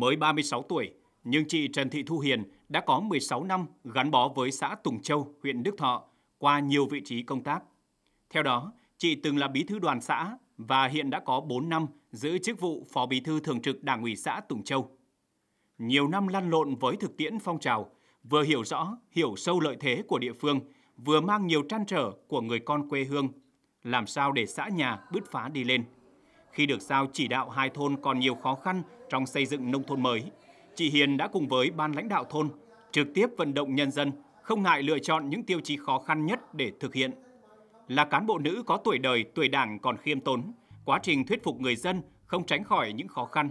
Mới 36 tuổi, nhưng chị Trần Thị Thu Hiền đã có 16 năm gắn bó với xã Tùng Châu, huyện Đức Thọ qua nhiều vị trí công tác. Theo đó, chị từng là bí thư đoàn xã và hiện đã có 4 năm giữ chức vụ Phó Bí thư Thường trực Đảng ủy xã Tùng Châu. Nhiều năm lăn lộn với thực tiễn phong trào, vừa hiểu rõ, hiểu sâu lợi thế của địa phương, vừa mang nhiều trăn trở của người con quê hương, làm sao để xã nhà bứt phá đi lên. Khi được giao chỉ đạo hai thôn còn nhiều khó khăn trong xây dựng nông thôn mới, chị Hiền đã cùng với ban lãnh đạo thôn trực tiếp vận động nhân dân không ngại lựa chọn những tiêu chí khó khăn nhất để thực hiện. Là cán bộ nữ có tuổi đời, tuổi đảng còn khiêm tốn, quá trình thuyết phục người dân không tránh khỏi những khó khăn.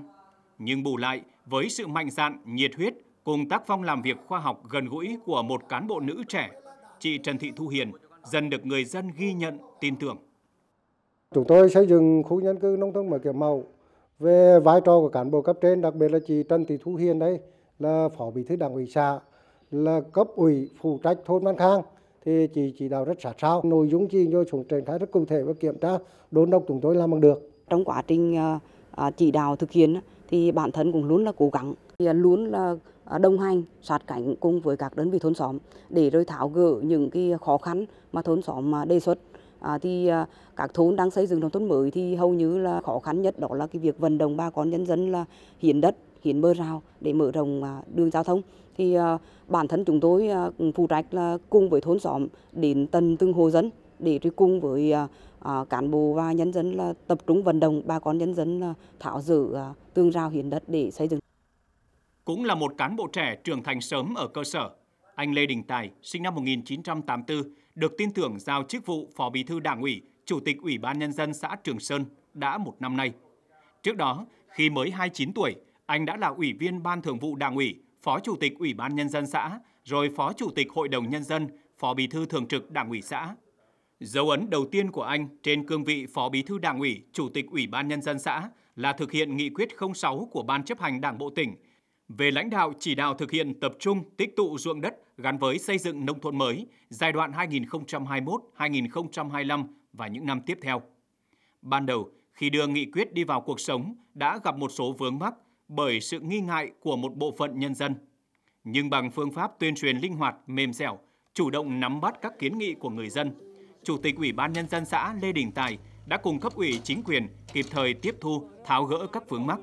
Nhưng bù lại, với sự mạnh dạn, nhiệt huyết cùng tác phong làm việc khoa học gần gũi của một cán bộ nữ trẻ, chị Trần Thị Thu Hiền dần được người dân ghi nhận, tin tưởng. Chúng tôi xây dựng khu nhân cư nông thôn mới kiểu mẫu về vai trò của cán bộ cấp trên, đặc biệt là chị Trần Thị Thu Hiền đấy là phó bí thư đảng ủy xã, là cấp ủy phụ trách thôn Văn Khang thì chị chỉ đạo rất sát sao. Nội dung chi cho xuống triển khai rất cụ thể và kiểm tra đôn đốc chúng tôi làm bằng được. Trong quá trình ờ, ờ, chỉ đạo thực hiện thì bản thân cũng luôn là cố gắng, luôn là ờ, đồng hành sát cánh cùng với các đơn vị thôn xóm để rồi tháo gỡ những cái khó khăn mà thôn xóm đề xuất à, thì à, các thôn đang xây dựng nông thôn mới thì hầu như là khó khăn nhất đó là cái việc vận động bà con nhân dân là hiến đất hiến bờ rào để mở rộng à, đường giao thông thì à, bản thân chúng tôi à, phụ trách là cùng với thôn xóm đến tận từng hộ dân để đi cùng với à, à, cán bộ và nhân dân là tập trung vận động bà con nhân dân là tháo dỡ à, tường rào hiến đất để xây dựng cũng là một cán bộ trẻ trưởng thành sớm ở cơ sở. Anh Lê Đình Tài, sinh năm 1984, được tin tưởng giao chức vụ Phó Bí thư Đảng ủy, Chủ tịch Ủy ban Nhân dân xã Trường Sơn đã một năm nay. Trước đó, khi mới 29 tuổi, anh đã là Ủy viên Ban Thường vụ Đảng ủy, Phó Chủ tịch Ủy ban Nhân dân xã, rồi Phó Chủ tịch Hội đồng Nhân dân, Phó Bí thư Thường trực Đảng ủy xã. Dấu ấn đầu tiên của anh trên cương vị Phó Bí thư Đảng ủy, Chủ tịch Ủy ban Nhân dân xã là thực hiện nghị quyết 06 của Ban chấp hành Đảng Bộ tỉnh – về lãnh đạo chỉ đạo thực hiện tập trung tích tụ ruộng đất gắn với xây dựng nông thôn mới giai đoạn 2021-2025 và những năm tiếp theo. Ban đầu, khi đưa nghị quyết đi vào cuộc sống đã gặp một số vướng mắc bởi sự nghi ngại của một bộ phận nhân dân. Nhưng bằng phương pháp tuyên truyền linh hoạt, mềm dẻo, chủ động nắm bắt các kiến nghị của người dân, Chủ tịch Ủy ban nhân dân xã Lê Đình Tài đã cùng cấp ủy chính quyền kịp thời tiếp thu, tháo gỡ các vướng mắc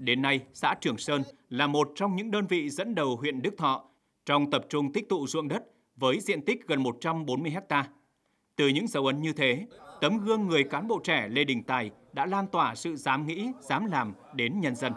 đến nay xã Trường Sơn là một trong những đơn vị dẫn đầu huyện Đức Thọ trong tập trung tích tụ ruộng đất với diện tích gần 140 hecta. Từ những dấu ấn như thế, tấm gương người cán bộ trẻ Lê Đình Tài đã lan tỏa sự dám nghĩ, dám làm đến nhân dân.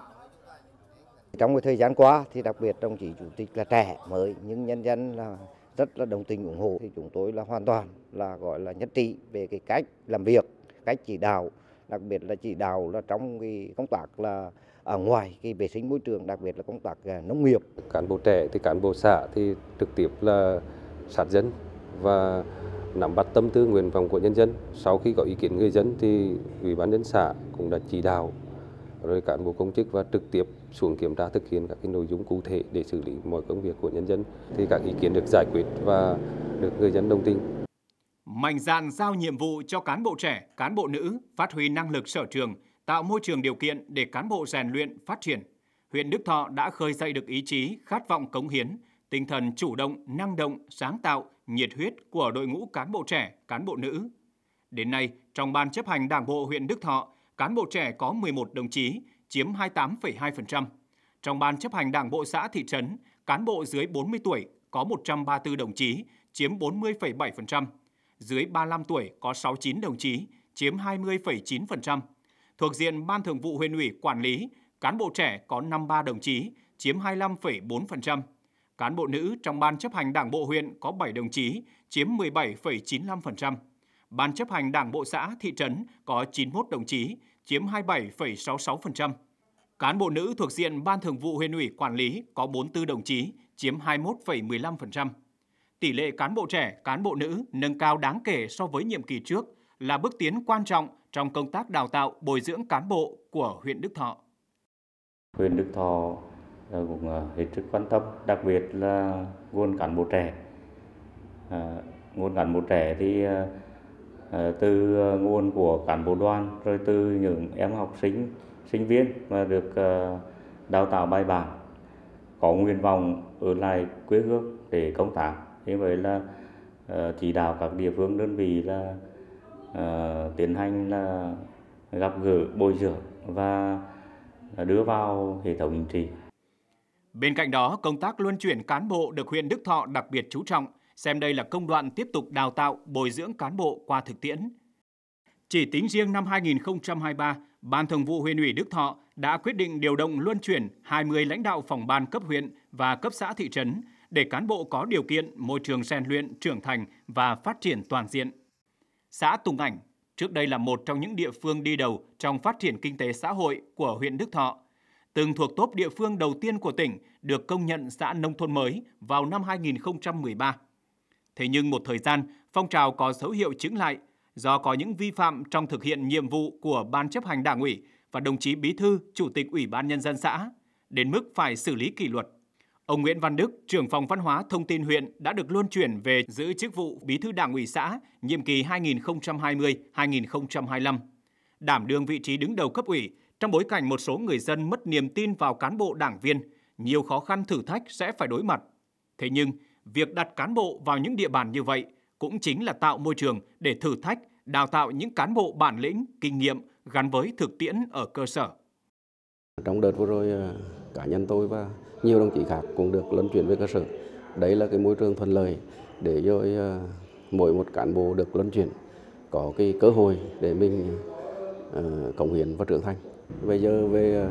Trong thời gian qua thì đặc biệt đồng chí chủ tịch là trẻ mới nhưng nhân dân là rất là đồng tình ủng hộ thì chúng tôi là hoàn toàn là gọi là nhất trí về cái cách làm việc, cách chỉ đạo, đặc biệt là chỉ đạo là trong cái công tác là ở ngoài cái vệ sinh môi trường đặc biệt là công tác à, nông nghiệp cán bộ trẻ thì cán bộ xã thì trực tiếp là sát dân và nắm bắt tâm tư nguyện vọng của nhân dân sau khi có ý kiến người dân thì ủy ban nhân xã cũng đã chỉ đạo rồi cán bộ công chức và trực tiếp xuống kiểm tra thực hiện các cái nội dung cụ thể để xử lý mọi công việc của nhân dân thì các ý kiến được giải quyết và được người dân đồng tình mạnh dạn giao nhiệm vụ cho cán bộ trẻ, cán bộ nữ phát huy năng lực sở trường, tạo môi trường điều kiện để cán bộ rèn luyện phát triển, huyện Đức Thọ đã khơi dậy được ý chí, khát vọng cống hiến, tinh thần chủ động, năng động, sáng tạo, nhiệt huyết của đội ngũ cán bộ trẻ, cán bộ nữ. Đến nay, trong ban chấp hành Đảng bộ huyện Đức Thọ, cán bộ trẻ có 11 đồng chí, chiếm 28,2%. Trong ban chấp hành Đảng bộ xã thị trấn, cán bộ dưới 40 tuổi có 134 đồng chí, chiếm 40,7%. Dưới 35 tuổi có 69 đồng chí, chiếm 20,9% thuộc diện Ban Thường vụ huyện ủy quản lý, cán bộ trẻ có 53 đồng chí, chiếm 25,4%. Cán bộ nữ trong Ban chấp hành Đảng bộ huyện có 7 đồng chí, chiếm 17,95%. Ban chấp hành Đảng bộ xã, thị trấn có 91 đồng chí, chiếm 27,66%. Cán bộ nữ thuộc diện Ban Thường vụ huyện ủy quản lý có 44 đồng chí, chiếm 21,15%. Tỷ lệ cán bộ trẻ, cán bộ nữ nâng cao đáng kể so với nhiệm kỳ trước là bước tiến quan trọng trong công tác đào tạo bồi dưỡng cán bộ của huyện Đức Thọ. Huyện Đức Thọ ờ, cũng ờ, hết sức quan tâm, đặc biệt là nguồn cán bộ trẻ. Ờ, nguồn cán bộ trẻ thì từ nguồn của cán bộ đoàn rồi từ những em học sinh, sinh viên mà được đào tạo bài bản có nguyên vọng ở lại quê hương để công tác. Như vậy là chỉ đạo các địa phương đơn vị là Ờ, tiến hành là gặp gỡ bồi dưỡng và đưa vào hệ thống chính trị. Bên cạnh đó, công tác luân chuyển cán bộ được huyện Đức Thọ đặc biệt chú trọng, xem đây là công đoạn tiếp tục đào tạo, bồi dưỡng cán bộ qua thực tiễn. Chỉ tính riêng năm 2023, Ban Thường vụ huyện ủy Đức Thọ đã quyết định điều động luân chuyển 20 lãnh đạo phòng ban cấp huyện và cấp xã thị trấn để cán bộ có điều kiện môi trường rèn luyện, trưởng thành và phát triển toàn diện. Xã Tùng Ảnh trước đây là một trong những địa phương đi đầu trong phát triển kinh tế xã hội của huyện Đức Thọ, từng thuộc top địa phương đầu tiên của tỉnh được công nhận xã nông thôn mới vào năm 2013. Thế nhưng một thời gian, phong trào có dấu hiệu chứng lại do có những vi phạm trong thực hiện nhiệm vụ của Ban chấp hành Đảng ủy và đồng chí Bí thư, Chủ tịch Ủy ban Nhân dân xã, đến mức phải xử lý kỷ luật Ông Nguyễn Văn Đức, trưởng phòng văn hóa thông tin huyện đã được luân chuyển về giữ chức vụ Bí thư Đảng ủy xã nhiệm kỳ 2020-2025. Đảm đương vị trí đứng đầu cấp ủy trong bối cảnh một số người dân mất niềm tin vào cán bộ đảng viên, nhiều khó khăn thử thách sẽ phải đối mặt. Thế nhưng, việc đặt cán bộ vào những địa bàn như vậy cũng chính là tạo môi trường để thử thách, đào tạo những cán bộ bản lĩnh, kinh nghiệm gắn với thực tiễn ở cơ sở. Trong đợt vừa rồi cá nhân tôi và nhiều đồng chí khác cũng được luân chuyển về cơ sở đấy là cái môi trường thuận lợi để rồi ờ, mỗi một cán bộ được luân chuyển có cái cơ hội để mình ờ, cống hiến và trưởng thành bây giờ về ờ,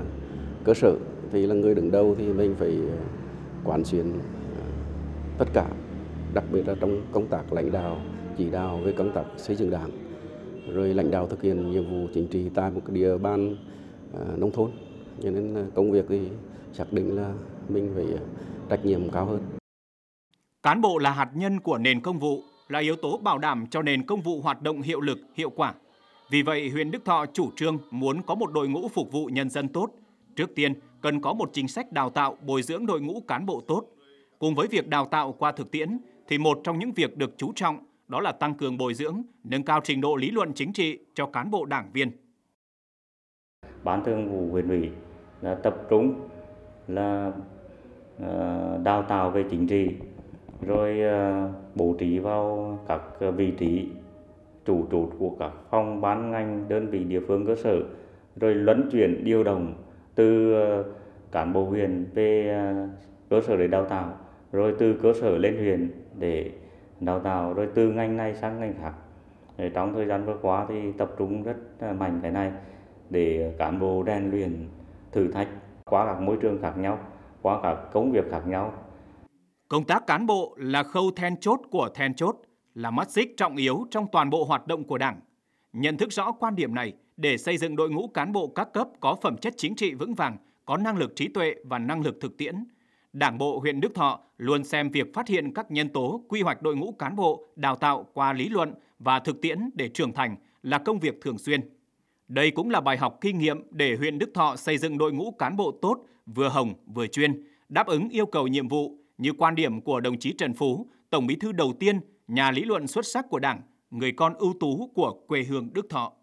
cơ sở thì là người đứng đầu thì mình phải quán xuyến tất cả đặc biệt là trong công tác lãnh đạo chỉ đạo về công tác xây dựng đảng rồi lãnh đạo thực hiện nhiệm vụ chính trị tại một địa bàn nông thôn cho nên công việc thì xác định là mình phải ờ, trách nhiệm cao hơn. Cán bộ là hạt nhân của nền công vụ, là yếu tố bảo đảm cho nền công vụ hoạt động hiệu lực, hiệu quả. Vì vậy, huyện Đức Thọ chủ trương muốn có một đội ngũ phục vụ nhân dân tốt. Trước tiên, cần có một chính sách đào tạo, bồi dưỡng đội ngũ cán bộ tốt. Cùng với việc đào tạo qua thực tiễn, thì một trong những việc được chú trọng đó là tăng cường bồi dưỡng, nâng cao trình độ lý luận chính trị cho cán bộ đảng viên bán thường vụ huyện ủy là tập trung là ờ, đào tạo về chính trị rồi ờ, bố trí vào các ờ, vị trí chủ trột của các phòng bán ngành đơn vị địa phương cơ sở rồi luân chuyển điều động từ cán bộ huyện về cơ sở để đào tạo rồi từ cơ sở lên huyện để đào tạo rồi từ ngành này sang ngành khác trong thời gian vừa qua thì tập trung rất mạnh cái này để cán bộ rèn luyện thử thách qua các môi trường khác nhau, qua các công việc khác nhau. Công tác cán bộ là khâu then chốt của then chốt, là mắt xích trọng yếu trong toàn bộ hoạt động của Đảng. Nhận thức rõ quan điểm này để xây dựng đội ngũ cán bộ các cấp có phẩm chất chính trị vững vàng, có năng lực trí tuệ và năng lực thực tiễn. Đảng bộ huyện Đức Thọ luôn xem việc phát hiện các nhân tố quy hoạch đội ngũ cán bộ, đào tạo qua lý luận và thực tiễn để trưởng thành là công việc thường xuyên. Đây cũng là bài học kinh nghiệm để huyện Đức Thọ xây dựng đội ngũ cán bộ tốt, vừa hồng vừa chuyên, đáp ứng yêu cầu nhiệm vụ như quan điểm của đồng chí Trần Phú, Tổng Bí thư đầu tiên, nhà lý luận xuất sắc của Đảng, người con ưu tú của quê hương Đức Thọ.